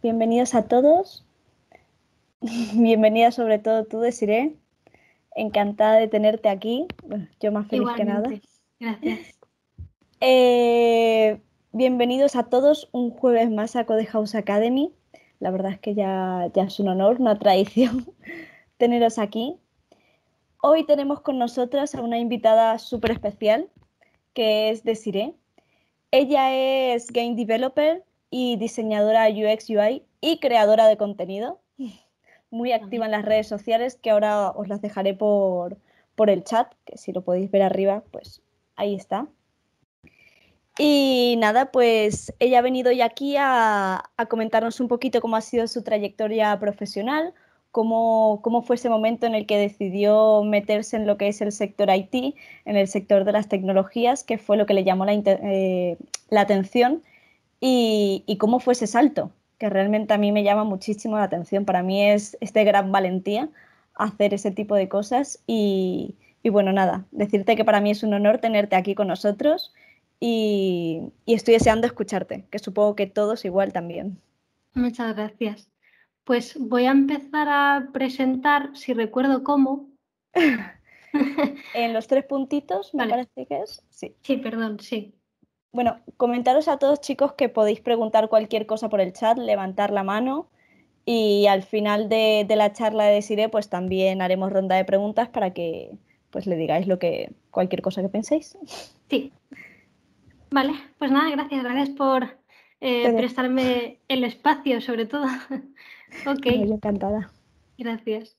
Bienvenidos a todos. Bienvenida sobre todo tú, Desiree. Encantada de tenerte aquí. Yo más feliz que nada. Gracias. Eh, bienvenidos a todos un jueves más a Code House Academy. La verdad es que ya, ya es un honor, una tradición teneros aquí. Hoy tenemos con nosotras a una invitada súper especial, que es Desiree. Ella es game developer, y diseñadora UX UI y creadora de contenido. Muy activa en las redes sociales, que ahora os las dejaré por, el chat, que si lo podéis ver arriba, pues ahí está. Y nada, pues ella ha venido hoy aquí a, comentarnos un poquito cómo ha sido su trayectoria profesional, Cómo, cómo, fue ese momento en el que decidió meterse en lo que es el sector IT, en el sector de las tecnologías, que fue lo que le llamó la, eh, la atención y, cómo fue ese salto, que realmente a mí me llama muchísimo la atención. Para mí es, este gran valentía hacer ese tipo de cosas y, bueno, nada, decirte que para mí es un honor tenerte aquí con nosotros y, estoy deseando escucharte, que supongo que todos igual también. Muchas gracias. Pues voy a empezar a presentar, si recuerdo cómo. en los tres puntitos, me parece que es. Sí. sí, perdón, sí. Bueno, comentaros a todos chicos que podéis preguntar cualquier cosa por el chat, levantar la mano y al final de, la charla de pues también haremos ronda de preguntas para que pues le digáis lo que cualquier cosa que penséis. Sí. Vale, pues nada, gracias, gracias por eh, prestarme el espacio sobre todo. ok. encantada. Gracias.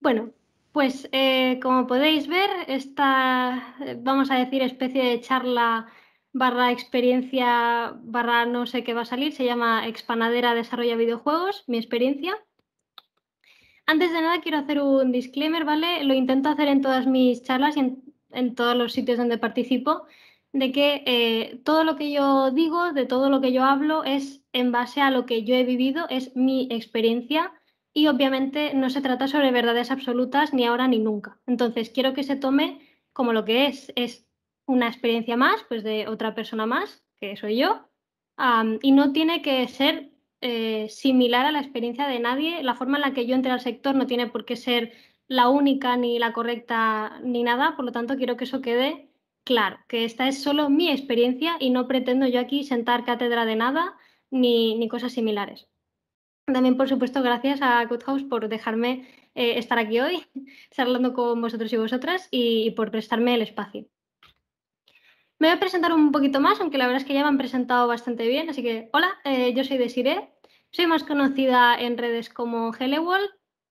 Bueno, pues eh, como podéis ver, esta, eh, vamos a decir, especie de charla barra experiencia barra no sé qué va a salir, se llama Expanadera Desarrolla Videojuegos, mi experiencia. Antes de nada quiero hacer un disclaimer, ¿vale? Lo intento hacer en todas mis charlas y en, todos los sitios donde participo, de que eh, todo lo que yo digo, de todo lo que yo hablo, es en base a lo que yo he vivido, es mi experiencia y obviamente no se trata sobre verdades absolutas ni ahora ni nunca. Entonces, quiero que se tome como lo que es, es una experiencia más, pues de otra persona más, que soy yo, y no tiene que ser eh, similar a la experiencia de nadie. La forma en la que yo entré al sector no tiene por qué ser la única ni la correcta ni nada, por lo tanto quiero que eso quede claro, que esta es solo mi experiencia y no pretendo yo aquí sentar cátedra de nada ni cosas similares. También, por supuesto, gracias a Good por dejarme eh, estar aquí hoy, charlando con vosotros y vosotras y, por prestarme el espacio. Me voy a presentar un poquito más, aunque la verdad es que ya me han presentado bastante bien, así que hola, eh, yo soy Desiree, soy más conocida en redes como Helewall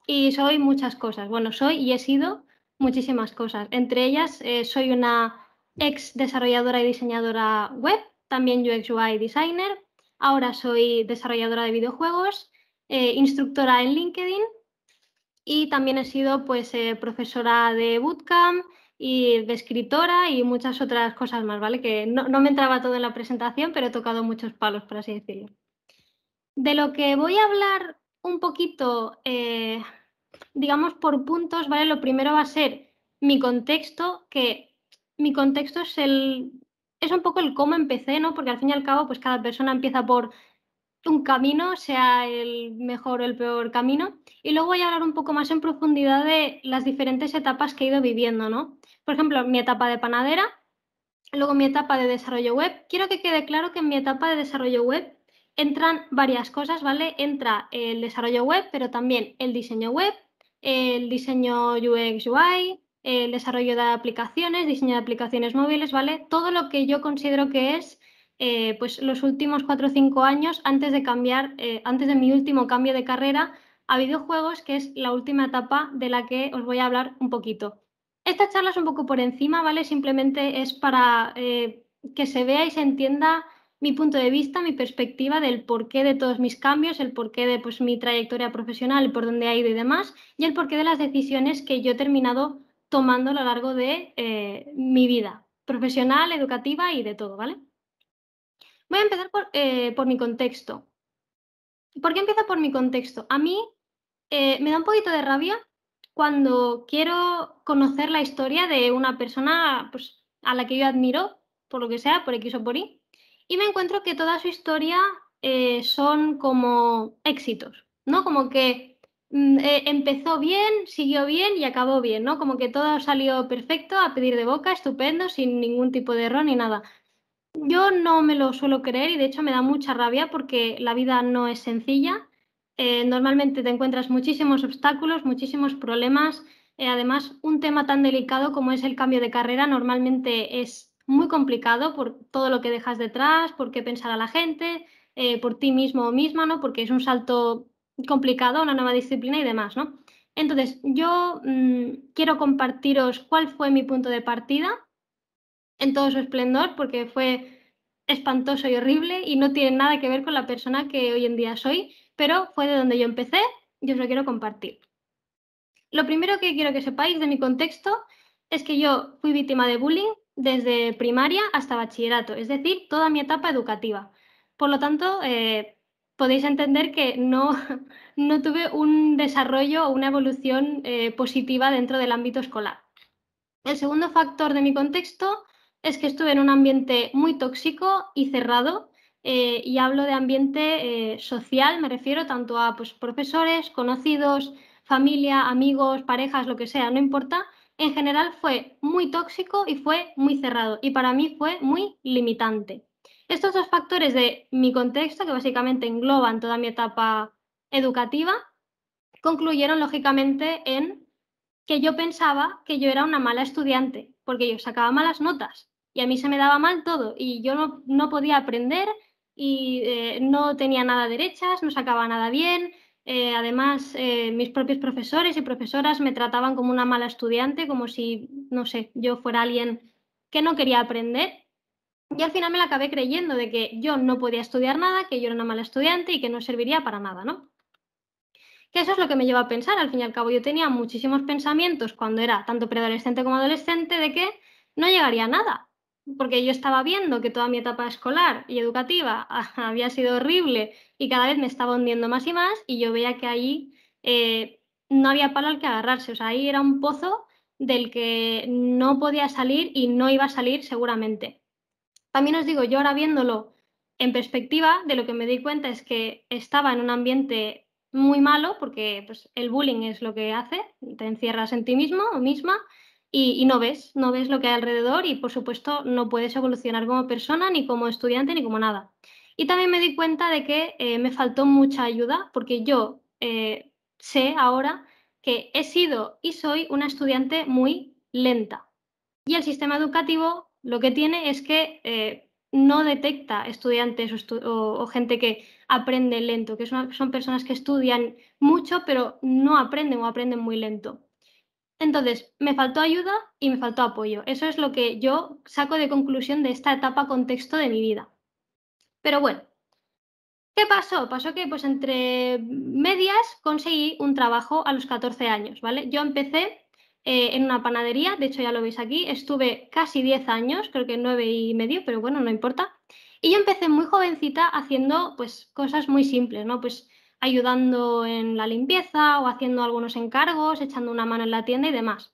y soy muchas cosas. Bueno, soy y he sido muchísimas cosas. Entre ellas, eh, soy una ex desarrolladora y diseñadora web, también UX UI designer, ahora soy desarrolladora de videojuegos eh, instructora en LinkedIn y también he sido pues, eh, profesora de bootcamp y de escritora y muchas otras cosas más, ¿vale? Que no, me entraba todo en la presentación, pero he tocado muchos palos, por así decirlo. De lo que voy a hablar un poquito, eh, digamos, por puntos, ¿vale? Lo primero va a ser mi contexto, que mi contexto es el... Es un poco el cómo empecé, ¿no? Porque al fin y al cabo, pues cada persona empieza por un camino, sea el mejor o el peor camino. Y luego voy a hablar un poco más en profundidad de las diferentes etapas que he ido viviendo, ¿no? Por ejemplo, mi etapa de panadera, luego mi etapa de desarrollo web. Quiero que quede claro que en mi etapa de desarrollo web entran varias cosas, ¿vale? Entra el desarrollo web, pero también el diseño web, el diseño UX UI, el desarrollo de aplicaciones, diseño de aplicaciones móviles, ¿vale? Todo lo que yo considero que es eh, pues los últimos cuatro o cinco años, antes de cambiar, eh, antes de mi último cambio de carrera a videojuegos, que es la última etapa de la que os voy a hablar un poquito. Esta charla es un poco por encima, ¿vale? Simplemente es para eh, que se vea y se entienda mi punto de vista, mi perspectiva del porqué de todos mis cambios, el porqué de pues, mi trayectoria profesional, por dónde ha ido y demás, y el porqué de las decisiones que yo he terminado tomando a lo largo de mi vida profesional, educativa y de todo, ¿vale? Voy a empezar eh, por, mi contexto. ¿Por qué empieza por mi contexto? A mí eh, me da un poquito de rabia cuando quiero conocer la historia de una persona pues, a la que yo admiro, por lo que sea, por X o por Y, y me encuentro que toda su historia eh, son como éxitos, ¿no? Como que mm, empezó bien, siguió bien y acabó bien, ¿no? Como que todo salió perfecto, a pedir de boca, estupendo, sin ningún tipo de error ni nada. Yo no me lo suelo creer y de hecho me da mucha rabia porque la vida no es sencilla. Eh, normalmente te encuentras muchísimos obstáculos, muchísimos problemas. Eh, además, un tema tan delicado como es el cambio de carrera normalmente es muy complicado por todo lo que dejas detrás, por qué pensar a la gente, eh, por ti mismo o misma, ¿no? Porque es un salto complicado, una nueva disciplina y demás, ¿no? Entonces, yo mm, quiero compartiros cuál fue mi punto de partida en todo su esplendor porque fue espantoso y horrible y no tiene nada que ver con la persona que hoy en día soy, pero fue de donde yo empecé y os lo quiero compartir. Lo primero que quiero que sepáis de mi contexto es que yo fui víctima de bullying desde primaria hasta bachillerato, es decir, toda mi etapa educativa. Por lo tanto, eh, podéis entender que no, no tuve un desarrollo o una evolución eh, positiva dentro del ámbito escolar. El segundo factor de mi contexto es que estuve en un ambiente muy tóxico y cerrado. Eh, y hablo de ambiente eh, social, me refiero tanto a pues, profesores, conocidos, familia, amigos, parejas, lo que sea, no importa. En general fue muy tóxico y fue muy cerrado y para mí fue muy limitante. Estos dos factores de mi contexto, que básicamente engloban toda mi etapa educativa, concluyeron lógicamente en que yo pensaba que yo era una mala estudiante, porque yo sacaba malas notas y a mí se me daba mal todo y yo no, no podía aprender y eh, no tenía nada derechas, no sacaba nada bien. Eh, además, eh, mis propios profesores y profesoras me trataban como una mala estudiante, como si, no sé, yo fuera alguien que no quería aprender. Y al final me la acabé creyendo de que yo no podía estudiar nada, que yo era una mala estudiante y que no serviría para nada, ¿no? eso es lo que me lleva a pensar, al fin y al cabo, yo tenía muchísimos pensamientos cuando era tanto preadolescente como adolescente de que no llegaría a nada, porque yo estaba viendo que toda mi etapa escolar y educativa había sido horrible y cada vez me estaba hundiendo más y más y yo veía que ahí eh, no había palo al que agarrarse, o sea, ahí era un pozo del que no podía salir y no iba a salir seguramente. También os digo, yo ahora viéndolo en perspectiva, de lo que me di cuenta es que estaba en un ambiente muy malo porque pues, el bullying es lo que hace, te encierras en ti mismo o misma y, no ves, no ves lo que hay alrededor y por supuesto no puedes evolucionar como persona, ni como estudiante, ni como nada. Y también me di cuenta de que eh, me faltó mucha ayuda porque yo eh, sé ahora que he sido y soy una estudiante muy lenta. Y el sistema educativo lo que tiene es que eh, no detecta estudiantes o gente que aprende lento, que son, personas que estudian mucho pero no aprenden o aprenden muy lento. Entonces, me faltó ayuda y me faltó apoyo. Eso es lo que yo saco de conclusión de esta etapa contexto de mi vida. Pero bueno, ¿qué pasó? Pasó que pues entre medias conseguí un trabajo a los 14 años, ¿vale? Yo empecé eh, en una panadería, de hecho ya lo veis aquí, estuve casi 10 años, creo que 9 y medio, pero bueno, no importa. Y yo empecé muy jovencita haciendo pues cosas muy simples, ¿no? Pues ayudando en la limpieza o haciendo algunos encargos, echando una mano en la tienda y demás.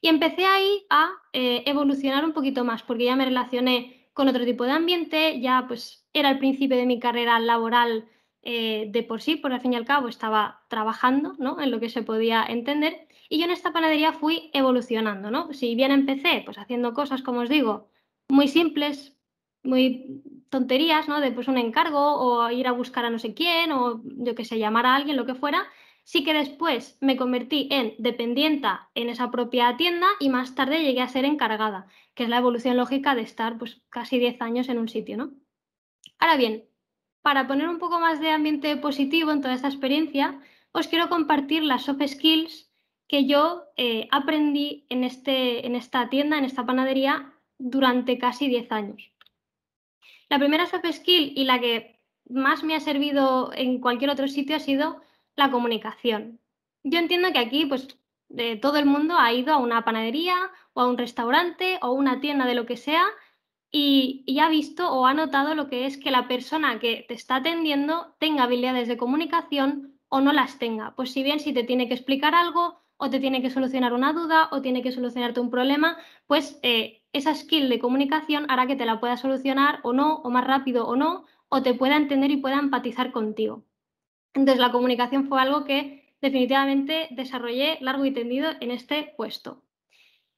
Y empecé ahí a eh, evolucionar un poquito más, porque ya me relacioné con otro tipo de ambiente, ya pues era el principio de mi carrera laboral eh, de por sí, por al fin y al cabo estaba trabajando, ¿no? En lo que se podía entender. Y yo en esta panadería fui evolucionando, ¿no? Si bien empecé pues haciendo cosas, como os digo, muy simples, muy tonterías, ¿no? De pues un encargo o ir a buscar a no sé quién o yo que sé, llamar a alguien, lo que fuera. Sí que después me convertí en dependienta en esa propia tienda y más tarde llegué a ser encargada, que es la evolución lógica de estar pues casi 10 años en un sitio, ¿no? Ahora bien, para poner un poco más de ambiente positivo en toda esta experiencia, os quiero compartir las soft skills que yo eh, aprendí en, este, en esta tienda, en esta panadería, durante casi 10 años. La primera soft skill y la que más me ha servido en cualquier otro sitio ha sido la comunicación. Yo entiendo que aquí, pues, de eh, todo el mundo ha ido a una panadería o a un restaurante o una tienda de lo que sea y, ha visto o ha notado lo que es que la persona que te está atendiendo tenga habilidades de comunicación o no las tenga. Pues si bien si te tiene que explicar algo o te tiene que solucionar una duda o tiene que solucionarte un problema, pues eh, esa skill de comunicación hará que te la pueda solucionar o no, o más rápido o no, o te pueda entender y pueda empatizar contigo. Entonces, la comunicación fue algo que definitivamente desarrollé largo y tendido en este puesto.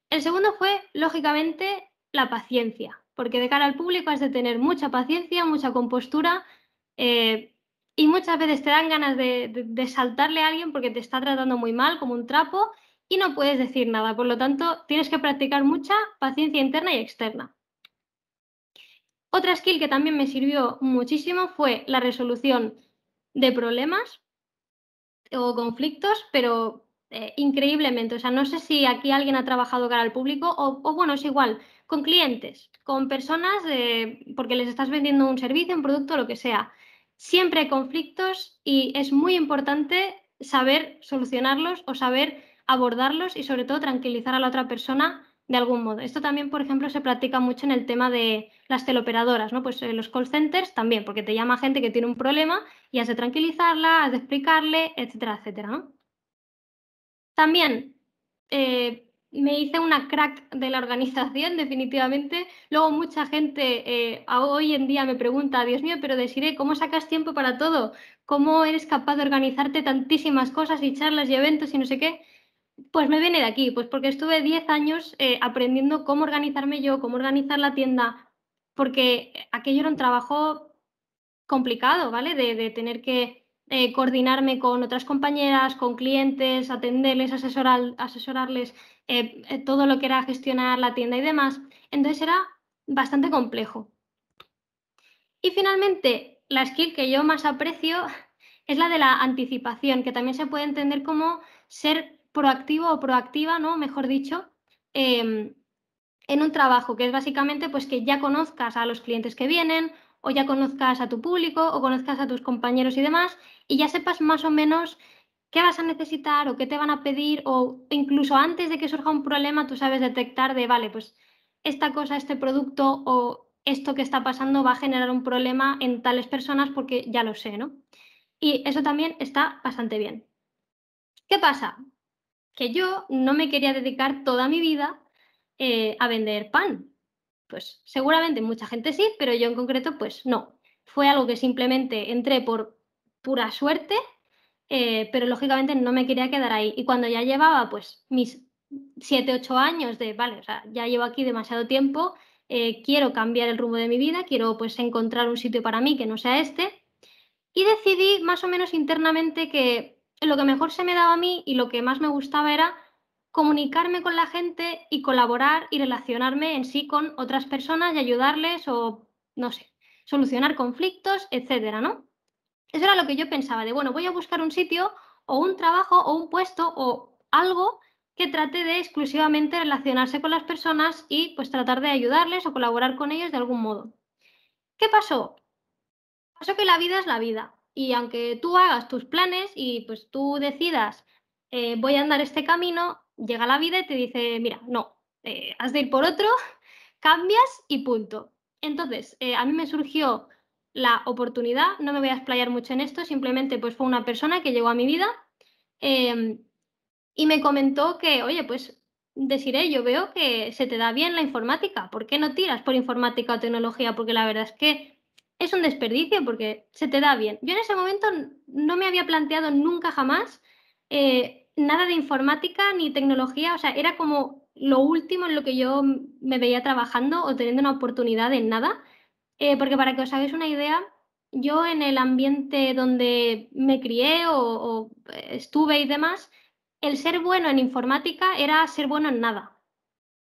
El segundo fue, lógicamente, la paciencia, porque de cara al público has de tener mucha paciencia, mucha compostura eh, y muchas veces te dan ganas de saltarle a alguien porque te está tratando muy mal, como un trapo, y no puedes decir nada. Por lo tanto, tienes que practicar mucha paciencia interna y externa. Otra skill que también me sirvió muchísimo fue la resolución de problemas o conflictos, pero eh, increíblemente. O sea, no sé si aquí alguien ha trabajado cara al público o, bueno, es igual, con clientes, con personas, porque les estás vendiendo un servicio, un producto, lo que sea. Siempre hay conflictos y es muy importante saber solucionarlos o saber abordarlos y sobre todo tranquilizar a la otra persona de algún modo. Esto también, por ejemplo, se practica mucho en el tema de las teleoperadoras, ¿no? Pues eh, los call centers también, porque te llama gente que tiene un problema y has de tranquilizarla, has de explicarle, etcétera, etcétera, También eh, me hice una crack de la organización, definitivamente. Luego mucha gente eh, hoy en día me pregunta, Dios mío, pero Desiree, ¿cómo sacas tiempo para todo? ¿Cómo eres capaz de organizarte tantísimas cosas y charlas y eventos y no sé qué? Pues me viene de aquí, pues porque estuve 10 años eh, aprendiendo cómo organizarme yo, cómo organizar la tienda, porque aquello era un trabajo complicado, ¿vale? De, tener que eh, coordinarme con otras compañeras, con clientes, atenderles, asesorarles eh, todo lo que era gestionar la tienda y demás. Entonces era bastante complejo. Y finalmente, la skill que yo más aprecio es la de la anticipación, que también se puede entender como ser proactivo o proactiva, ¿no? Mejor dicho, em, en un trabajo, que es básicamente pues que ya conozcas a los clientes que vienen o ya conozcas a tu público o conozcas a tus compañeros y demás y ya sepas más o menos qué vas a necesitar o qué te van a pedir o incluso antes de que surja un problema tú sabes detectar de, vale, pues esta cosa, este producto o esto que está pasando va a generar un problema en tales personas porque ya lo sé, ¿no? Y eso también está bastante bien. ¿Qué pasa? que yo no me quería dedicar toda mi vida eh, a vender pan. Pues seguramente mucha gente sí, pero yo en concreto pues no. Fue algo que simplemente entré por pura suerte, eh, pero lógicamente no me quería quedar ahí. Y cuando ya llevaba pues mis 7, 8 años de, vale, o sea, ya llevo aquí demasiado tiempo, eh, quiero cambiar el rumbo de mi vida, quiero pues encontrar un sitio para mí que no sea este. Y decidí más o menos internamente que lo que mejor se me daba a mí y lo que más me gustaba era comunicarme con la gente y colaborar y relacionarme en sí con otras personas y ayudarles o, no sé, solucionar conflictos, etcétera, ¿no? Eso era lo que yo pensaba, de bueno, voy a buscar un sitio o un trabajo o un puesto o algo que trate de exclusivamente relacionarse con las personas y pues tratar de ayudarles o colaborar con ellos de algún modo. ¿Qué pasó? Pasó que la vida es la vida y aunque tú hagas tus planes y pues tú decidas, eh, voy a andar este camino, llega la vida y te dice, mira, no, eh, has de ir por otro, cambias y punto. Entonces, eh, a mí me surgió la oportunidad, no me voy a explayar mucho en esto, simplemente pues fue una persona que llegó a mi vida em, y me comentó que, oye, pues deciré, yo veo que se te da bien la informática, ¿por qué no tiras por informática o tecnología? Porque la verdad es que es un desperdicio porque se te da bien. Yo en ese momento no me había planteado nunca jamás eh, nada de informática ni tecnología, o sea, era como lo último en lo que yo me veía trabajando o teniendo una oportunidad en nada, eh, porque para que os hagáis una idea, yo en el ambiente donde me crié o, eh, estuve y demás, el ser bueno en informática era ser bueno en nada.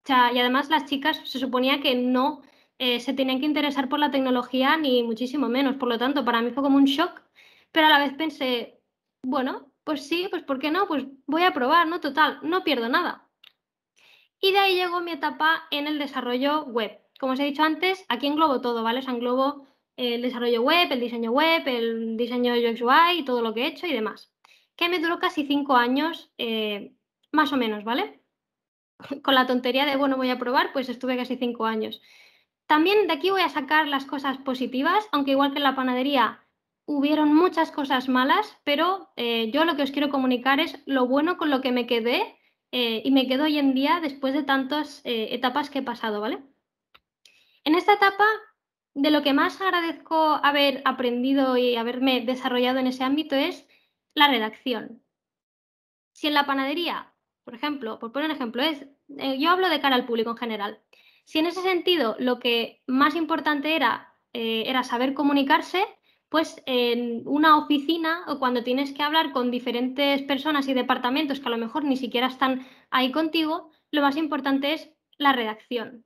y además las chicas se suponía que no eh, se tenían que interesar por la tecnología ni muchísimo menos. Por lo tanto, para mí fue como un shock, pero a la vez pensé, bueno, pues sí, pues ¿por qué no? Pues voy a probar, ¿no? Total, no pierdo nada. Y de ahí llegó mi etapa en el desarrollo web. Como os he dicho antes, aquí englobo todo, ¿vale? O sea, englobo eh, el desarrollo web, el diseño web, el diseño UX y todo lo que he hecho y demás. Que me duró casi cinco años, eh, más o menos, ¿vale? Con la tontería de, bueno, voy a probar, pues estuve casi cinco años. También de aquí voy a sacar las cosas positivas, aunque igual que en la panadería hubieron muchas cosas malas, pero eh, yo lo que os quiero comunicar es lo bueno con lo que me quedé eh, y me quedo hoy en día después de tantas eh, etapas que he pasado, ¿vale? En esta etapa, de lo que más agradezco haber aprendido y haberme desarrollado en ese ámbito es la redacción. Si en la panadería, por ejemplo, por poner un ejemplo, es, yo hablo de cara al público en general, si en ese sentido lo que más importante era, eh, era saber comunicarse, pues en una oficina o cuando tienes que hablar con diferentes personas y departamentos que a lo mejor ni siquiera están ahí contigo, lo más importante es la redacción.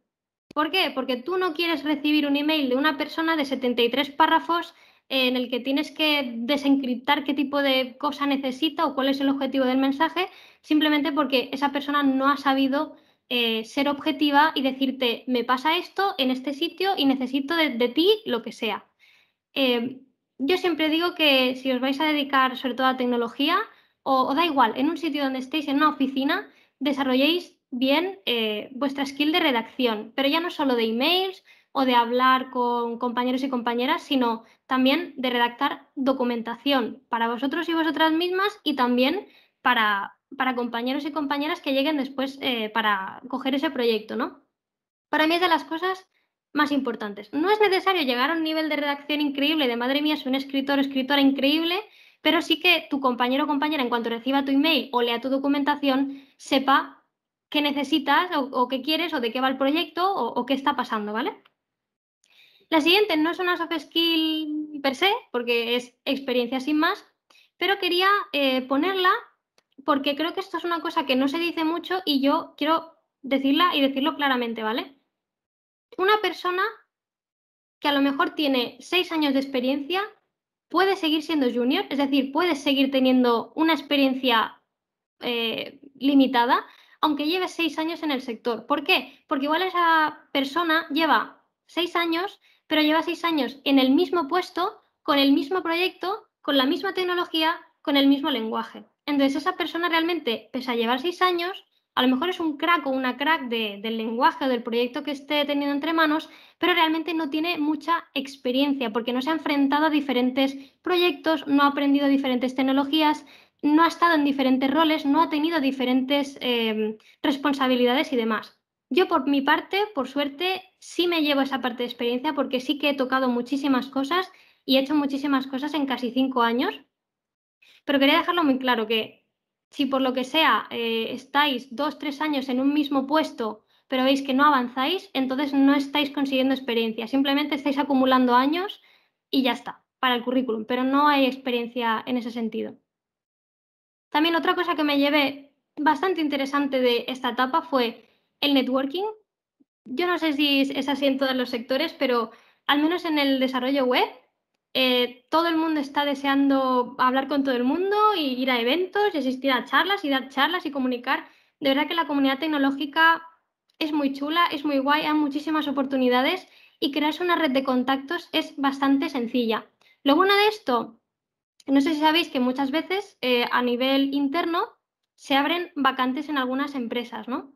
¿Por qué? Porque tú no quieres recibir un email de una persona de 73 párrafos en el que tienes que desencriptar qué tipo de cosa necesita o cuál es el objetivo del mensaje, simplemente porque esa persona no ha sabido eh, ser objetiva y decirte, me pasa esto en este sitio y necesito de, ti lo que sea. Eh, yo siempre digo que si os vais a dedicar sobre todo a tecnología, o, da igual, en un sitio donde estéis, en una oficina, desarrolléis bien eh, vuestra skill de redacción, pero ya no solo de emails o de hablar con compañeros y compañeras, sino también de redactar documentación para vosotros y vosotras mismas y también para, para compañeros y compañeras que lleguen después eh, para coger ese proyecto, ¿no? Para mí es de las cosas más importantes. No es necesario llegar a un nivel de redacción increíble, de madre mía, soy un escritor o escritora increíble, pero sí que tu compañero o compañera, en cuanto reciba tu email o lea tu documentación, sepa qué necesitas o, qué quieres o de qué va el proyecto o, qué está pasando, ¿vale? La siguiente no es una soft skill per se, porque es experiencia sin más, pero quería eh, ponerla porque creo que esto es una cosa que no se dice mucho y yo quiero decirla y decirlo claramente, ¿vale? Una persona que a lo mejor tiene seis años de experiencia puede seguir siendo junior, es decir, puede seguir teniendo una experiencia eh, limitada, aunque lleve seis años en el sector. ¿Por qué? Porque igual esa persona lleva seis años, pero lleva seis años en el mismo puesto, con el mismo proyecto, con la misma tecnología, con el mismo lenguaje. Entonces esa persona realmente, pese a llevar seis años, a lo mejor es un crack o una crack del lenguaje o del proyecto que esté teniendo entre manos, pero realmente no tiene mucha experiencia porque no se ha enfrentado a diferentes proyectos, no ha aprendido diferentes tecnologías, no ha estado en diferentes roles, no ha tenido diferentes em, responsabilidades y demás. Yo por mi parte, por suerte, sí me llevo esa parte de experiencia porque sí que he tocado muchísimas cosas y he hecho muchísimas cosas en casi cinco años, pero quería dejarlo muy claro que si por lo que sea eh, estáis dos, tres años en un mismo puesto, pero veis que no avanzáis, entonces no estáis consiguiendo experiencia, simplemente estáis acumulando años y ya está, para el currículum, pero no hay experiencia en ese sentido. También otra cosa que me llevé bastante interesante de esta etapa fue el networking. Yo no sé si es así en todos los sectores, pero al menos en el desarrollo web eh, todo el mundo está deseando hablar con todo el mundo y ir a eventos y asistir a charlas y dar charlas y comunicar. De verdad que la comunidad tecnológica es muy chula, es muy guay, hay muchísimas oportunidades y crearse una red de contactos es bastante sencilla. Lo bueno de esto, no sé si sabéis que muchas veces eh, a nivel interno se abren vacantes en algunas empresas, ¿no?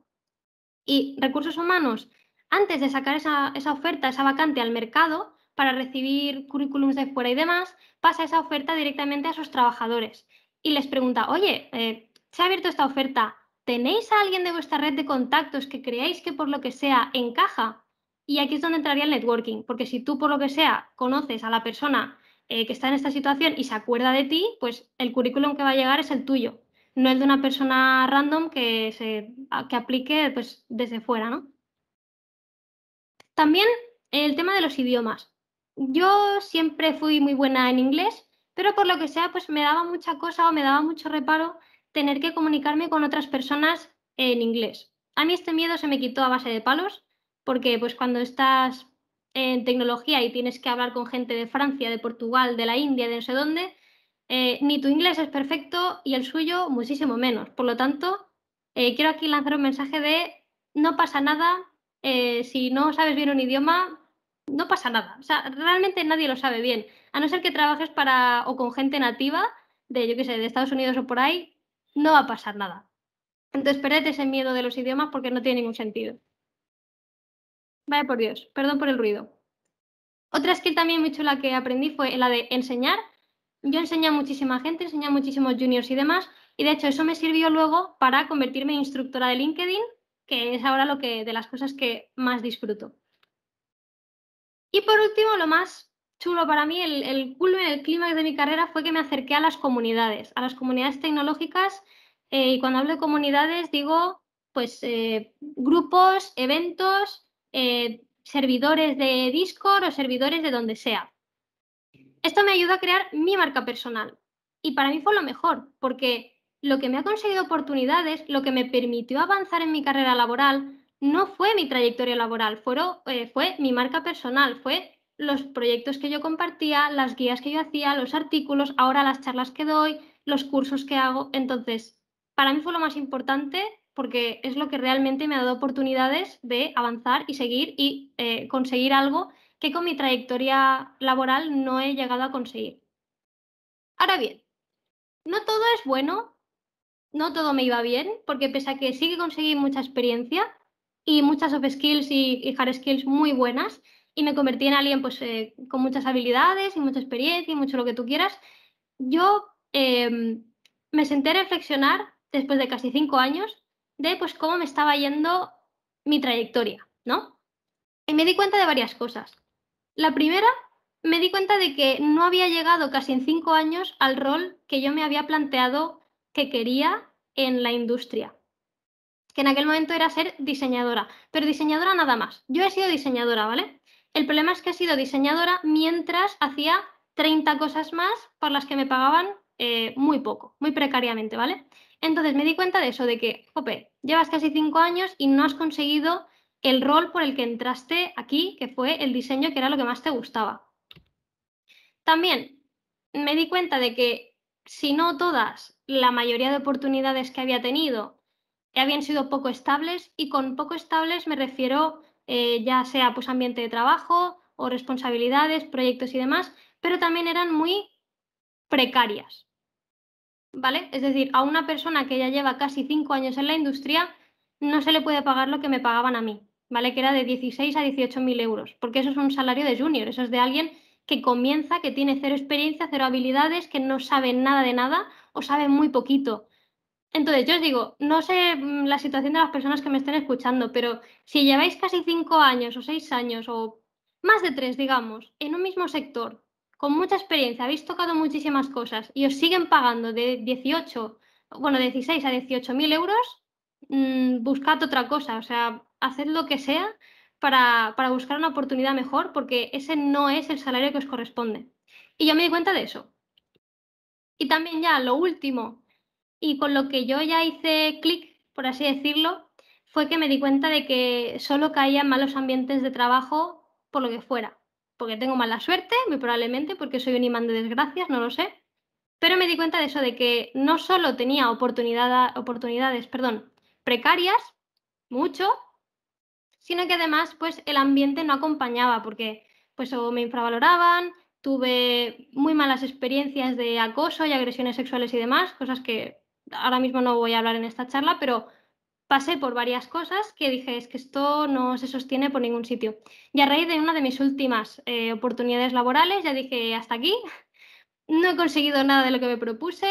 Y recursos humanos, antes de sacar esa oferta, esa vacante al mercado, para recibir currículums de fuera y demás, pasa esa oferta directamente a sus trabajadores y les pregunta, oye, eh, se ha abierto esta oferta, ¿tenéis a alguien de vuestra red de contactos que creáis que por lo que sea encaja? Y aquí es donde entraría el networking, porque si tú por lo que sea conoces a la persona eh, que está en esta situación y se acuerda de ti, pues el currículum que va a llegar es el tuyo, no el de una persona random que, se, que aplique pues, desde fuera, También el tema de los idiomas yo siempre fui muy buena en inglés, pero por lo que sea, pues me daba mucha cosa o me daba mucho reparo tener que comunicarme con otras personas en inglés. A mí este miedo se me quitó a base de palos, porque pues cuando estás en tecnología y tienes que hablar con gente de Francia, de Portugal, de la India, de no sé dónde, eh, ni tu inglés es perfecto y el suyo muchísimo menos. Por lo tanto, eh, quiero aquí lanzar un mensaje de no pasa nada, eh, si no sabes bien un idioma, no pasa nada. O sea, realmente nadie lo sabe bien. A no ser que trabajes para o con gente nativa de, yo qué sé, de Estados Unidos o por ahí, no va a pasar nada. Entonces, perdete ese miedo de los idiomas porque no tiene ningún sentido. Vaya por Dios, perdón por el ruido. Otra skill también mucho la que aprendí fue la de enseñar. Yo enseñé a muchísima gente, enseñé a muchísimos juniors y demás, y de hecho eso me sirvió luego para convertirme en instructora de LinkedIn, que es ahora lo que de las cosas que más disfruto. Y por último, lo más chulo para mí, el, el el clímax de mi carrera fue que me acerqué a las comunidades, a las comunidades tecnológicas. Eh, y cuando hablo de comunidades, digo, pues, eh, grupos, eventos, eh, servidores de Discord o servidores de donde sea. Esto me ayuda a crear mi marca personal. Y para mí fue lo mejor, porque lo que me ha conseguido oportunidades, lo que me permitió avanzar en mi carrera laboral, no fue mi trayectoria laboral, eh, fue mi marca personal, fue los proyectos que yo compartía, las guías que yo hacía, los artículos, ahora las charlas que doy, los cursos que hago. Entonces, para mí fue lo más importante porque es lo que realmente me ha dado oportunidades de avanzar y seguir y eh, conseguir algo que con mi trayectoria laboral no he llegado a conseguir. Ahora bien, no todo es bueno, no todo me iba bien, porque pese a que sí que conseguí mucha experiencia, y muchas soft skills y, hard skills muy buenas y me convertí en alguien pues, eh, con muchas habilidades y mucha experiencia y mucho lo que tú quieras. Yo em, me senté a reflexionar después de casi cinco años de pues, cómo me estaba yendo mi trayectoria, ¿no? Y me di cuenta de varias cosas. La primera, me di cuenta de que no había llegado casi en cinco años al rol que yo me había planteado que quería en la industria que en aquel momento era ser diseñadora, pero diseñadora nada más. Yo he sido diseñadora, ¿vale? El problema es que he sido diseñadora mientras hacía 30 cosas más por las que me pagaban eh, muy poco, muy precariamente, ¿vale? Entonces me di cuenta de eso, de que, jope, llevas casi 5 años y no has conseguido el rol por el que entraste aquí, que fue el diseño, que era lo que más te gustaba. También me di cuenta de que, si no todas, la mayoría de oportunidades que había tenido habían sido poco estables y con poco estables me refiero eh, ya sea pues ambiente de trabajo o responsabilidades, proyectos y demás, pero también eran muy precarias. ¿Vale? Es decir, a una persona que ya lleva casi cinco años en la industria no se le puede pagar lo que me pagaban a mí, ¿vale? Que era de 16 a 18 mil euros, porque eso es un salario de junior, eso es de alguien que comienza, que tiene cero experiencia, cero habilidades, que no sabe nada de nada o sabe muy poquito. Entonces, yo os digo, no sé mm, la situación de las personas que me estén escuchando, pero si lleváis casi cinco años o seis años o más de tres, digamos, en un mismo sector, con mucha experiencia, habéis tocado muchísimas cosas y os siguen pagando de 18, bueno, 16 a 18 mil euros, mm, buscad otra cosa, o sea, haced lo que sea para, para buscar una oportunidad mejor, porque ese no es el salario que os corresponde. Y yo me di cuenta de eso. Y también ya, lo último, y con lo que yo ya hice clic, por así decirlo, fue que me di cuenta de que solo caía en malos ambientes de trabajo por lo que fuera. Porque tengo mala suerte, muy probablemente, porque soy un imán de desgracias, no lo sé. Pero me di cuenta de eso, de que no solo tenía oportunidades perdón, precarias, mucho, sino que además pues, el ambiente no acompañaba, porque pues, o me infravaloraban, tuve muy malas experiencias de acoso y agresiones sexuales y demás, cosas que ahora mismo no voy a hablar en esta charla, pero pasé por varias cosas que dije, es que esto no se sostiene por ningún sitio. Y a raíz de una de mis últimas eh, oportunidades laborales, ya dije, hasta aquí, no he conseguido nada de lo que me propuse,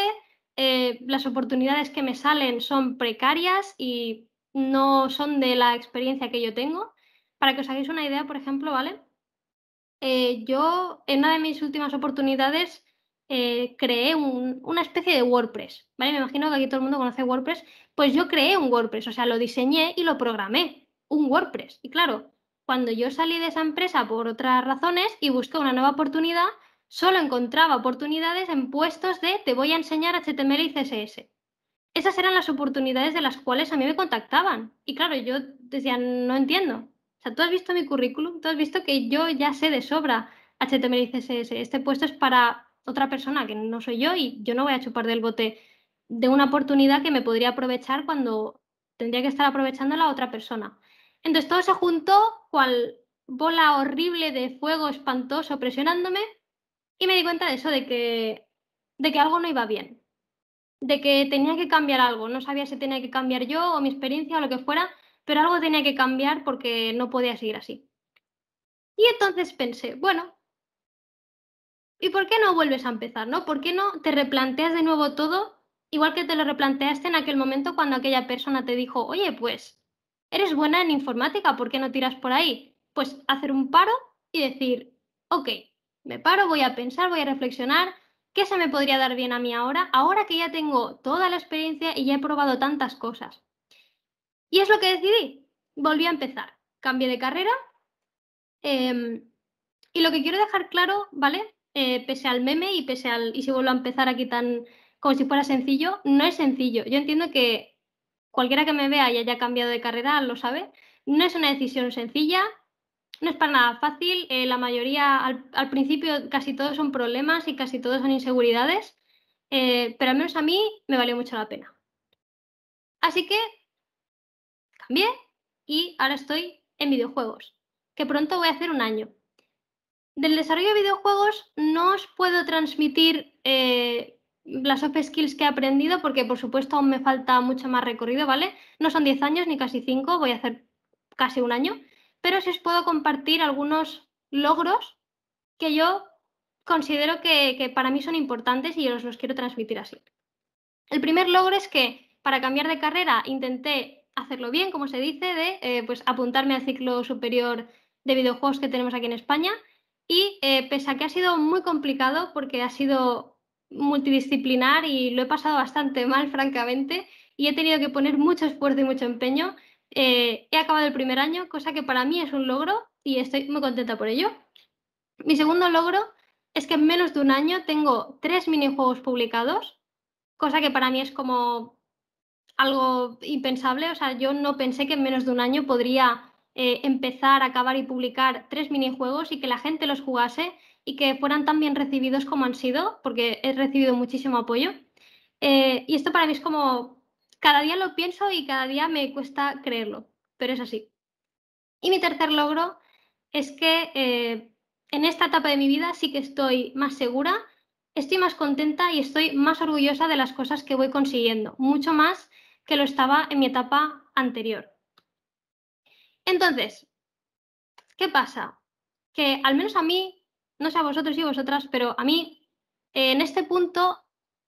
eh, las oportunidades que me salen son precarias y no son de la experiencia que yo tengo. Para que os hagáis una idea, por ejemplo, ¿vale? Eh, yo en una de mis últimas oportunidades eh, creé una especie de WordPress, ¿vale? Me imagino que aquí todo el mundo conoce WordPress, pues yo creé un WordPress, o sea, lo diseñé y lo programé, un WordPress. Y claro, cuando yo salí de esa empresa por otras razones y busqué una nueva oportunidad, solo encontraba oportunidades en puestos de te voy a enseñar HTML y CSS. Esas eran las oportunidades de las cuales a mí me contactaban. Y claro, yo decía, no entiendo. O sea, tú has visto mi currículum, tú has visto que yo ya sé de sobra HTML y CSS. Este puesto es para otra persona que no soy yo y yo no voy a chupar del bote de una oportunidad que me podría aprovechar cuando tendría que estar aprovechando la otra persona. Entonces todo se juntó cual bola horrible de fuego espantoso presionándome y me di cuenta de eso, de que, de que algo no iba bien, de que tenía que cambiar algo. No sabía si tenía que cambiar yo o mi experiencia o lo que fuera, pero algo tenía que cambiar porque no podía seguir así. Y entonces pensé, bueno, ¿Y por qué no vuelves a empezar? ¿no? ¿Por qué no te replanteas de nuevo todo, igual que te lo replanteaste en aquel momento cuando aquella persona te dijo, oye, pues eres buena en informática, ¿por qué no tiras por ahí? Pues hacer un paro y decir, ok, me paro, voy a pensar, voy a reflexionar, ¿qué se me podría dar bien a mí ahora? Ahora que ya tengo toda la experiencia y ya he probado tantas cosas. Y es lo que decidí, volví a empezar, cambié de carrera. Em, y lo que quiero dejar claro, ¿vale? Eh, pese al meme y pese al. y si vuelvo a empezar aquí tan como si fuera sencillo, no es sencillo. Yo entiendo que cualquiera que me vea y haya cambiado de carrera lo sabe. No es una decisión sencilla, no es para nada fácil. Eh, la mayoría, al, principio, casi todos son problemas y casi todos son inseguridades, eh, pero al menos a mí me valió mucho la pena. Así que cambié y ahora estoy en videojuegos, que pronto voy a hacer un año del desarrollo de videojuegos no os puedo transmitir eh, las soft skills que he aprendido porque por supuesto aún me falta mucho más recorrido, ¿vale? No son 10 años ni casi 5, voy a hacer casi un año, pero sí os puedo compartir algunos logros que yo considero que, para mí son importantes y yo os los quiero transmitir así. El primer logro es que para cambiar de carrera intenté hacerlo bien, como se dice, de eh, pues, apuntarme al ciclo superior de videojuegos que tenemos aquí en España y eh, pese a que ha sido muy complicado porque ha sido multidisciplinar y lo he pasado bastante mal, francamente, y he tenido que poner mucho esfuerzo y mucho empeño, eh, he acabado el primer año, cosa que para mí es un logro y estoy muy contenta por ello. Mi segundo logro es que en menos de un año tengo tres minijuegos publicados, cosa que para mí es como algo impensable. O sea, yo no pensé que en menos de un año podría eh, empezar empezar, acabar y publicar tres minijuegos y que la gente los jugase y que fueran tan bien recibidos como han sido, porque he recibido muchísimo apoyo. Eh, y esto para mí es como, cada día lo pienso y cada día me cuesta creerlo, pero es así. Y mi tercer logro es que eh, en esta etapa de mi vida sí que estoy más segura, estoy más contenta y estoy más orgullosa de las cosas que voy consiguiendo, mucho más que lo estaba en mi etapa anterior. Entonces, ¿qué pasa? Que al menos a mí, no sé a vosotros y vosotras, pero a mí eh, en este punto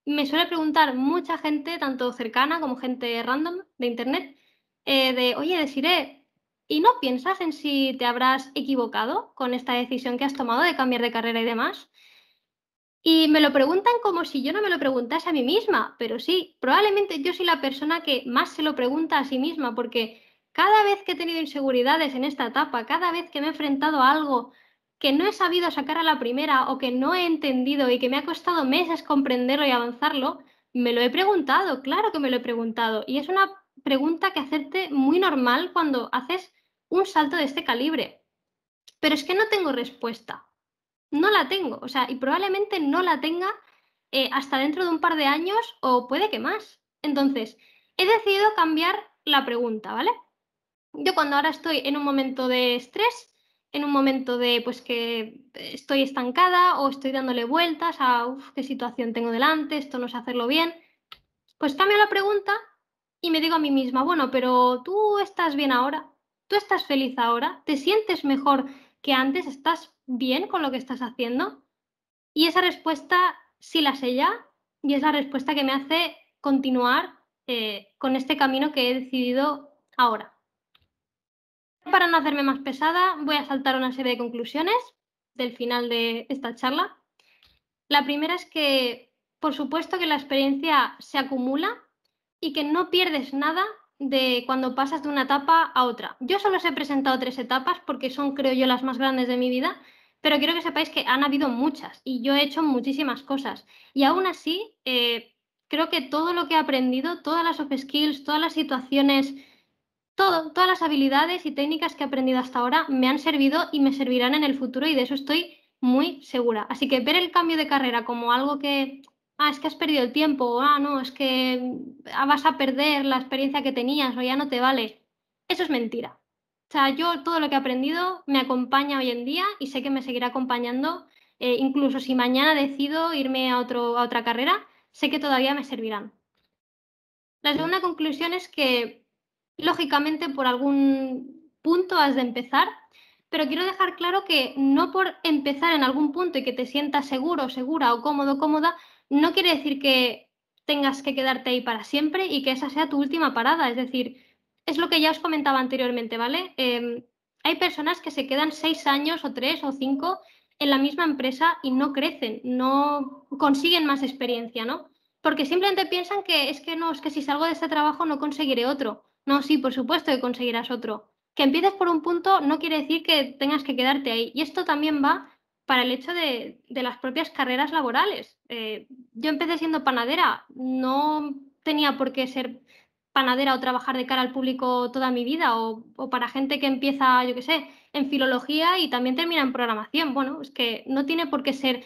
me suele preguntar mucha gente, tanto cercana como gente random de internet, eh, de, oye, deciré, ¿y no piensas en si te habrás equivocado con esta decisión que has tomado de cambiar de carrera y demás? Y me lo preguntan como si yo no me lo preguntase a mí misma, pero sí, probablemente yo soy la persona que más se lo pregunta a sí misma, porque cada vez que he tenido inseguridades en esta etapa, cada vez que me he enfrentado a algo que no he sabido sacar a la primera o que no he entendido y que me ha costado meses comprenderlo y avanzarlo, me lo he preguntado, claro que me lo he preguntado. Y es una pregunta que hacerte muy normal cuando haces un salto de este calibre. Pero es que no tengo respuesta. No la tengo. O sea, y probablemente no la tenga eh, hasta dentro de un par de años o puede que más. Entonces, he decidido cambiar la pregunta, ¿vale? yo cuando ahora estoy en un momento de estrés, en un momento de pues que estoy estancada o estoy dándole vueltas a qué situación tengo delante, esto no sé hacerlo bien, pues cambio la pregunta y me digo a mí misma, bueno, pero tú estás bien ahora, tú estás feliz ahora, te sientes mejor que antes, estás bien con lo que estás haciendo. Y esa respuesta sí la sé ya y es la respuesta que me hace continuar eh, con este camino que he decidido ahora para no hacerme más pesada, voy a saltar una serie de conclusiones del final de esta charla. La primera es que, por supuesto, que la experiencia se acumula y que no pierdes nada de cuando pasas de una etapa a otra. Yo solo os he presentado tres etapas porque son, creo yo, las más grandes de mi vida, pero quiero que sepáis que han habido muchas y yo he hecho muchísimas cosas. Y aún así, eh, creo que todo lo que he aprendido, todas las soft skills, todas las situaciones todas las habilidades y técnicas que he aprendido hasta ahora me han servido y me servirán en el futuro y de eso estoy muy segura. Así que ver el cambio de carrera como algo que, ah, es que has perdido el tiempo, ah, no, es que ah, vas a perder la experiencia que tenías o ya no te vale, eso es mentira. O sea, yo todo lo que he aprendido me acompaña hoy en día y sé que me seguirá acompañando. Eh, incluso si mañana decido irme a, otro, a otra carrera, sé que todavía me servirán. La segunda conclusión es que Lógicamente, por algún punto has de empezar, pero quiero dejar claro que no por empezar en algún punto y que te sientas seguro, segura o cómodo, cómoda, no quiere decir que tengas que quedarte ahí para siempre y que esa sea tu última parada. Es decir, es lo que ya os comentaba anteriormente, ¿vale? Em, hay personas que se quedan seis años o tres o cinco en la misma empresa y no crecen, no consiguen más experiencia, ¿no? Porque simplemente piensan que es que no, es que si salgo de este trabajo no conseguiré otro. No, sí, por supuesto que conseguirás otro. Que empieces por un punto no quiere decir que tengas que quedarte ahí. Y esto también va para el hecho de, las propias carreras laborales. Eh, yo empecé siendo panadera, no tenía por qué ser panadera o trabajar de cara al público toda mi vida, o, o para gente que empieza, yo qué sé, en filología y también termina en programación. Bueno, es que no tiene por qué ser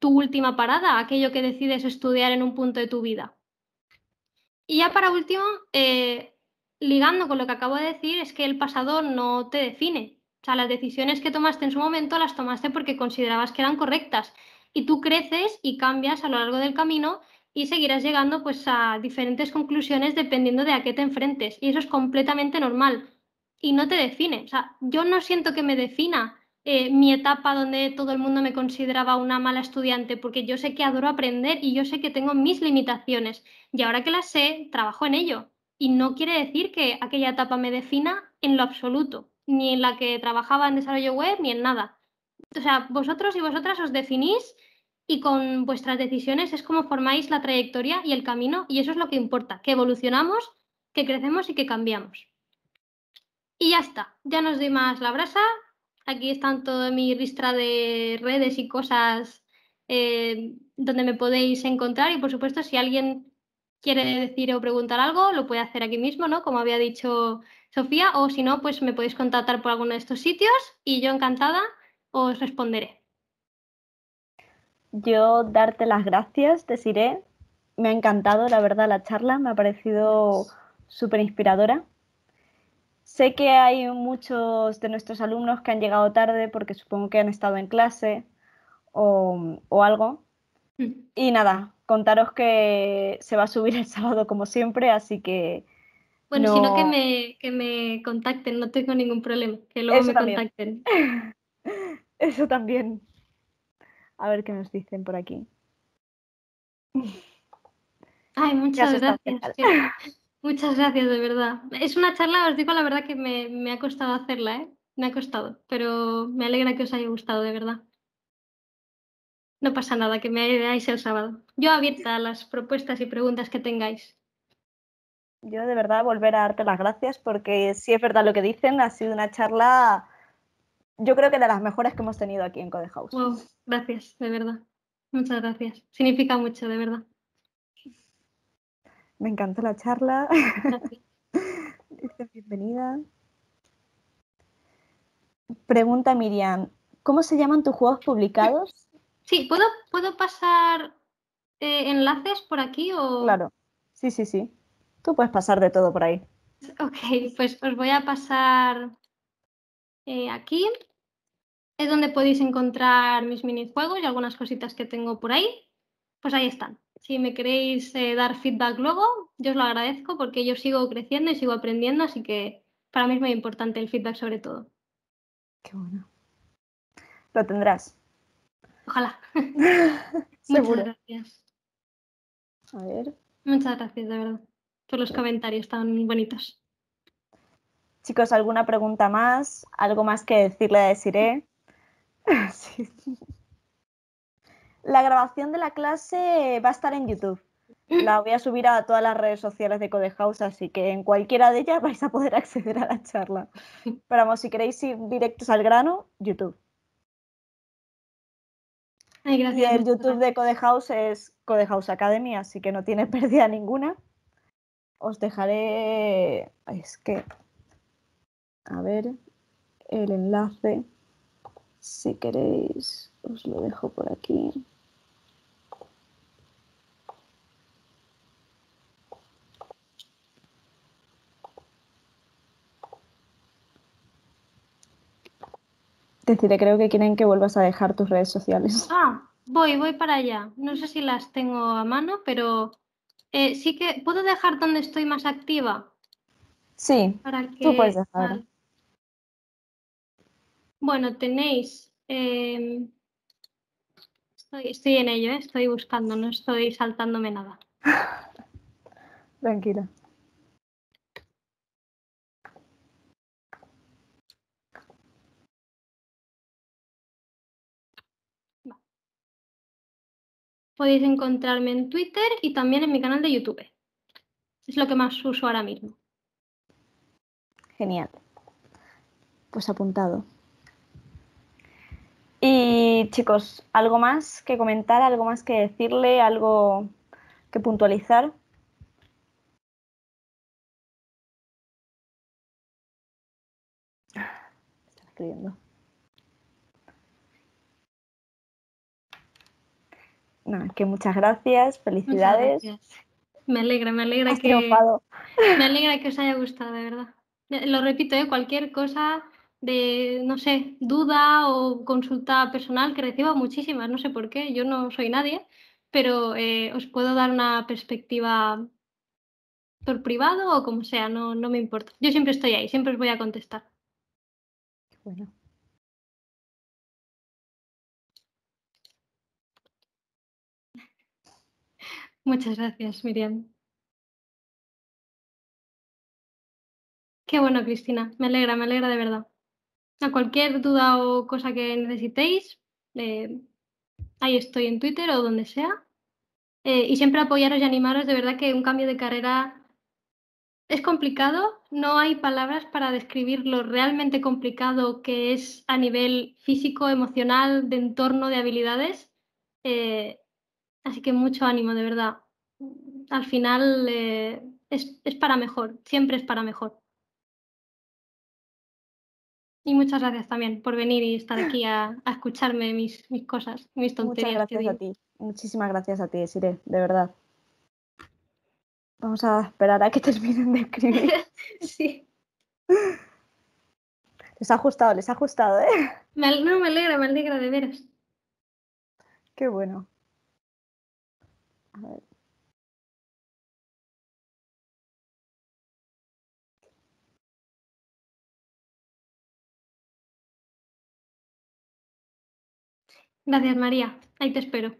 tu última parada, aquello que decides estudiar en un punto de tu vida. Y ya para último, eh, ligando con lo que acabo de decir, es que el pasado no te define. O sea, las decisiones que tomaste en su momento las tomaste porque considerabas que eran correctas. Y tú creces y cambias a lo largo del camino y seguirás llegando pues a diferentes conclusiones dependiendo de a qué te enfrentes. Y eso es completamente normal. Y no te define. O sea, yo no siento que me defina eh, mi etapa donde todo el mundo me consideraba una mala estudiante, porque yo sé que adoro aprender y yo sé que tengo mis limitaciones. Y ahora que las sé, trabajo en ello. Y no quiere decir que aquella etapa me defina en lo absoluto, ni en la que trabajaba en desarrollo web, ni en nada. O sea, vosotros y vosotras os definís y con vuestras decisiones es como formáis la trayectoria y el camino y eso es lo que importa, que evolucionamos, que crecemos y que cambiamos. Y ya está, ya nos doy más la brasa. Aquí están toda mi ristra de redes y cosas eh, donde me podéis encontrar y por supuesto si alguien quiere decir o preguntar algo, lo puede hacer aquí mismo, ¿no? Como había dicho Sofía, o si no, pues me podéis contactar por alguno de estos sitios y yo encantada os responderé. Yo darte las gracias, te diré. Me ha encantado, la verdad, la charla, me ha parecido súper inspiradora. Sé que hay muchos de nuestros alumnos que han llegado tarde porque supongo que han estado en clase o, o algo. Mm. Y nada, contaros que se va a subir el sábado como siempre, así que... Bueno, no... sino que me, contacten, no tengo ningún problema, que luego me contacten. Eso también. A ver qué nos dicen por aquí. Ay, muchas gracias. Muchas gracias, de verdad. Es una charla, os digo la verdad que me, me ha costado hacerla, ¿eh? Me ha costado, pero me alegra que os haya gustado, de verdad. No pasa nada, que me veáis el sábado. Yo abierta a las propuestas y preguntas que tengáis. Yo de verdad volver a darte las gracias porque sí es verdad lo que dicen, ha sido una charla, yo creo que de las mejores que hemos tenido aquí en Code House. gracias, de verdad. Muchas gracias. Significa mucho, de verdad. Me encantó la charla. Bienvenida. Pregunta Miriam, ¿cómo se llaman tus juegos publicados Sí, ¿puedo, ¿puedo pasar eh, enlaces por aquí? O... Claro, sí, sí, sí. Tú puedes pasar de todo por ahí. Ok, pues os voy a pasar eh, aquí. Es donde podéis encontrar mis minijuegos y algunas cositas que tengo por ahí. Pues ahí están. Si me queréis eh, dar feedback luego, yo os lo agradezco porque yo sigo creciendo y sigo aprendiendo, así que para mí es muy importante el feedback sobre todo. Qué bueno. Lo tendrás. Ojalá. Muchas gracias. A ver. Muchas gracias, de verdad, por los comentarios tan bonitos. Chicos, ¿alguna pregunta más? ¿Algo más que decirle a La grabación de la clase va a estar en YouTube. La voy a subir a todas las redes sociales de Codehouse, así que en cualquiera de ellas vais a poder acceder a la charla. Pero vamos, si queréis ir directos al grano, YouTube. Y el YouTube de Code House es Code House Academy, así que no tiene pérdida ninguna. Os dejaré. Es que. A ver. El enlace. Si queréis, os lo dejo por aquí. Es decir, creo que quieren que vuelvas a dejar tus redes sociales. Ah, voy, voy para allá. No sé si las tengo a mano, pero eh, sí que puedo dejar donde estoy más activa. Sí, tú puedes dejar. Bueno, tenéis... Em, estoy, en ello, eh, estoy buscando, no estoy saltándome nada. Tranquila. Podéis encontrarme en Twitter y también en mi canal de YouTube. Es lo que más uso ahora mismo. Genial. Pues apuntado. Y chicos, ¿algo más que comentar? ¿Algo más que decirle? ¿Algo que puntualizar? Ah, están escribiendo. que muchas gracias, felicidades. Me alegra, me alegra que me alegra que os haya gustado, de verdad. Lo repito, ¿eh? cualquier cosa de, no sé, duda o consulta personal que reciba muchísimas, no sé por qué, yo no soy nadie, pero eh, os puedo dar una perspectiva por privado o como sea, no, no me importa. Yo siempre estoy ahí, siempre os voy a contestar. Bueno. Muchas gracias, Miriam. Qué bueno, Cristina. Me alegra, me alegra de verdad. A cualquier duda o cosa que necesitéis, eh, ahí estoy en Twitter o donde sea. Eh, y siempre apoyaros y animaros. De verdad que un cambio de carrera es complicado. No hay palabras para describir lo realmente complicado que es a nivel físico, emocional, de entorno, de habilidades. Eh, Así que mucho ánimo, de verdad. Al final eh, es, es para mejor, siempre es para mejor. Y muchas gracias también por venir y estar aquí a, escucharme mis, mis, cosas, mis tonterías. Muchas gracias a ti. Muchísimas gracias a ti, Sire, de verdad. Vamos a esperar a que terminen de escribir. sí. Les ha gustado, les ha gustado, ¿eh? no, me alegra, me alegra de veras. Qué bueno. Gracias, María. Ahí te espero.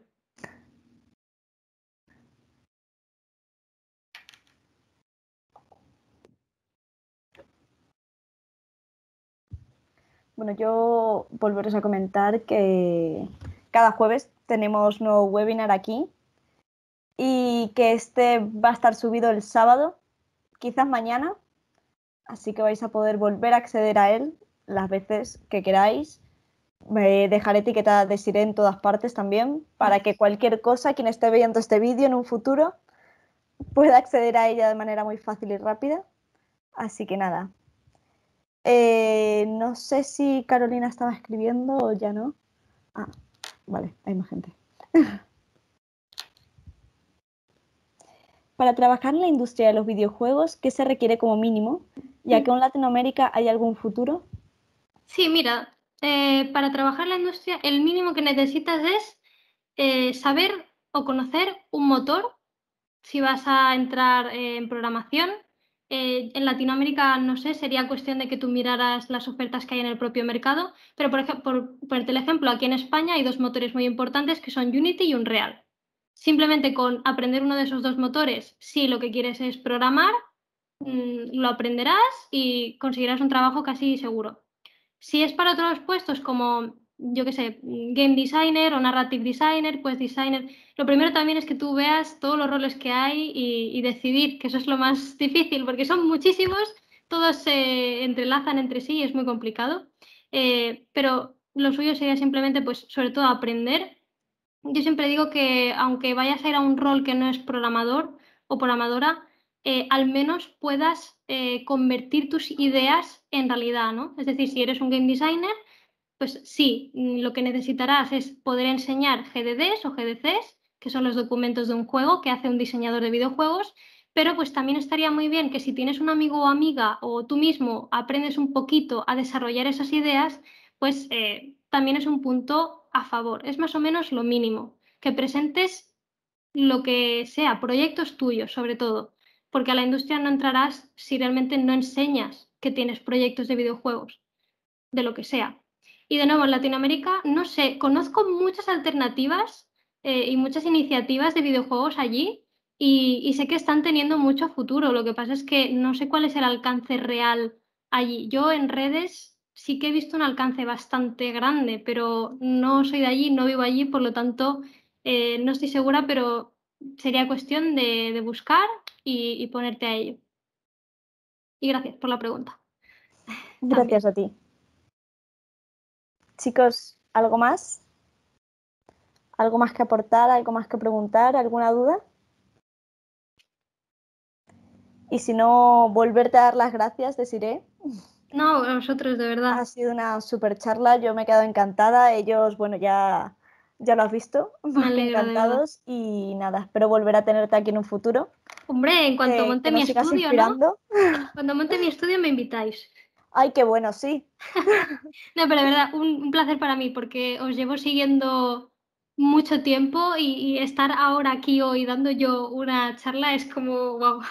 Bueno, yo volveros a comentar que cada jueves tenemos nuevo webinar aquí y que este va a estar subido el sábado, quizás mañana, así que vais a poder volver a acceder a él las veces que queráis. Me dejaré etiquetada de en todas partes también, para que cualquier cosa, quien esté viendo este vídeo en un futuro, pueda acceder a ella de manera muy fácil y rápida. Así que nada. Eh, no sé si Carolina estaba escribiendo o ya no. Ah, vale, hay más gente. para trabajar en la industria de los videojuegos, ¿qué se requiere como mínimo? Ya mm. que en Latinoamérica hay algún futuro. Sí, mira, eh, para trabajar en la industria el mínimo que necesitas es eh, saber o conocer un motor si vas a entrar eh, en programación. en Latinoamérica, no sé, sería cuestión de que tú miraras las ofertas que hay en el propio mercado, pero por, el ejemplo, aquí en España hay dos motores muy importantes que son Unity y Unreal. Simplemente con aprender uno de esos dos motores, si lo que quieres es programar, mm, lo aprenderás y conseguirás un trabajo casi seguro. Si es para otros puestos como, yo qué sé, game designer o narrative designer, pues designer, lo primero también es que tú veas todos los roles que hay y, decidir, que eso es lo más difícil, porque son muchísimos, todos se entrelazan entre sí y es muy complicado. Eh, pero lo suyo sería simplemente, pues, sobre todo aprender yo siempre digo que aunque vayas a ir a un rol que no es programador o programadora, eh, al menos puedas eh, convertir tus ideas en realidad, ¿no? Es decir, si eres un game designer, pues sí, lo que necesitarás es poder enseñar GDDs o GDCs, que son los documentos de un juego que hace un diseñador de videojuegos, pero pues también estaría muy bien que si tienes un amigo o amiga o tú mismo aprendes un poquito a desarrollar esas ideas, pues eh, también es un punto a favor. Es más o menos lo mínimo. Que presentes lo que sea, proyectos tuyos sobre todo. Porque a la industria no entrarás si realmente no enseñas que tienes proyectos de videojuegos, de lo que sea. Y de nuevo, en Latinoamérica, no sé, conozco muchas alternativas eh, y muchas iniciativas de videojuegos allí y, sé que están teniendo mucho futuro. Lo que pasa es que no sé cuál es el alcance real allí. Yo en redes sí que he visto un alcance bastante grande, pero no soy de allí, no vivo allí, por lo tanto, eh, no estoy segura, pero sería cuestión de, buscar y, ponerte a ello. Y gracias por la pregunta. Gracias a ti. Chicos, ¿algo más? ¿Algo más que aportar? ¿Algo más que preguntar? ¿Alguna duda? Y si no, volverte a dar las gracias, deciré. No, a vosotros, de verdad. Ha sido una súper charla, yo me he quedado encantada. Ellos, bueno, ya, ya lo has visto, me encantados. Y nada, espero volver a tenerte aquí en un futuro. Hombre, en cuanto monte mi estudio, ¿no? Cuando monte mi estudio me invitáis. Ay, qué bueno, sí. no, pero de verdad, un, placer para mí, porque os llevo siguiendo mucho tiempo y, estar ahora aquí hoy dando yo una charla es como, wow,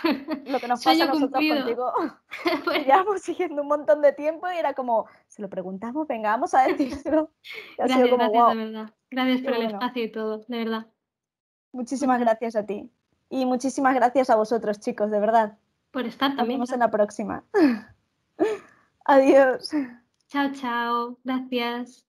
lo que nos pasa a nosotros contigo. Llevamos pues siguiendo un montón de tiempo y era como, se lo preguntamos, venga, vamos a decírselo. ha sido como, de verdad. Gracias por el espacio y todo, de verdad. Muchísimas gracias a ti. Y muchísimas gracias a vosotros, chicos, de verdad. Por estar también. Nos vemos en la próxima. Adiós. Chao, chao. Gracias.